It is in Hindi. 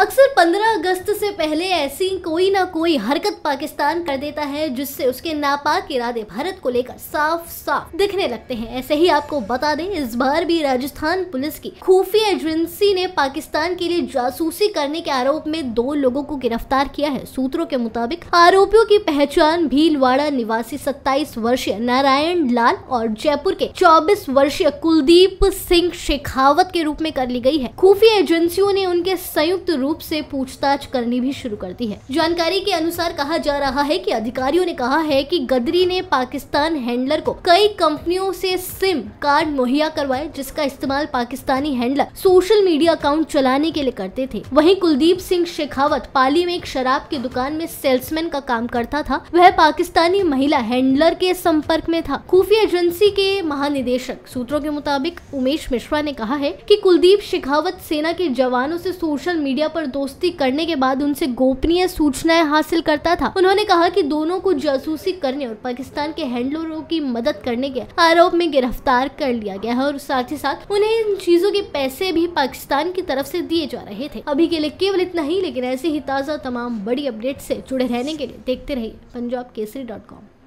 अक्सर 15 अगस्त से पहले ऐसी कोई ना कोई हरकत पाकिस्तान कर देता है जिससे उसके नापाक इरादे भारत को लेकर साफ साफ दिखने लगते हैं ऐसे ही आपको बता दें इस बार भी राजस्थान पुलिस की खुफिया एजेंसी ने पाकिस्तान के लिए जासूसी करने के आरोप में दो लोगों को गिरफ्तार किया है सूत्रों के मुताबिक आरोपियों की पहचान भीलवाड़ा निवासी सत्ताईस वर्षीय नारायण लाल और जयपुर के चौबीस वर्षीय कुलदीप सिंह शेखावत के रूप में कर ली गयी है खुफिया एजेंसियों ने उनके संयुक्त रूप रूप से पूछताछ करनी भी शुरू कर दी है जानकारी के अनुसार कहा जा रहा है कि अधिकारियों ने कहा है कि गदरी ने पाकिस्तान हैंडलर को कई कंपनियों से सिम कार्ड मुहैया करवाए जिसका इस्तेमाल Pakistani handler social media account चलाने के लिए करते थे वही कुलदीप सिंह शेखावत पाली में एक शराब की दुकान में सेल्समैन का काम करता था वह पाकिस्तानी महिला हैंडलर के संपर्क में था खुफिया एजेंसी के महानिदेशक सूत्रों के मुताबिक उमेश मिश्रा ने कहा है कि कुलदीप शेखावत सेना के जवानों से सोशल मीडिया पर पर दोस्ती करने के बाद उनसे गोपनीय सूचनाएं हासिल करता था उन्होंने कहा कि दोनों को जासूसी करने और पाकिस्तान के हैंडलरों की मदद करने के आरोप में गिरफ्तार कर लिया गया है और साथ ही साथ उन्हें इन चीजों के पैसे भी पाकिस्तान की तरफ से दिए जा रहे थे अभी के लिए केवल इतना ही लेकिन ऐसे ही ताज़ा तमाम बड़ी अपडेट से जुड़े रहने के लिए देखते रहिए पंजाब केसरी डॉट कॉम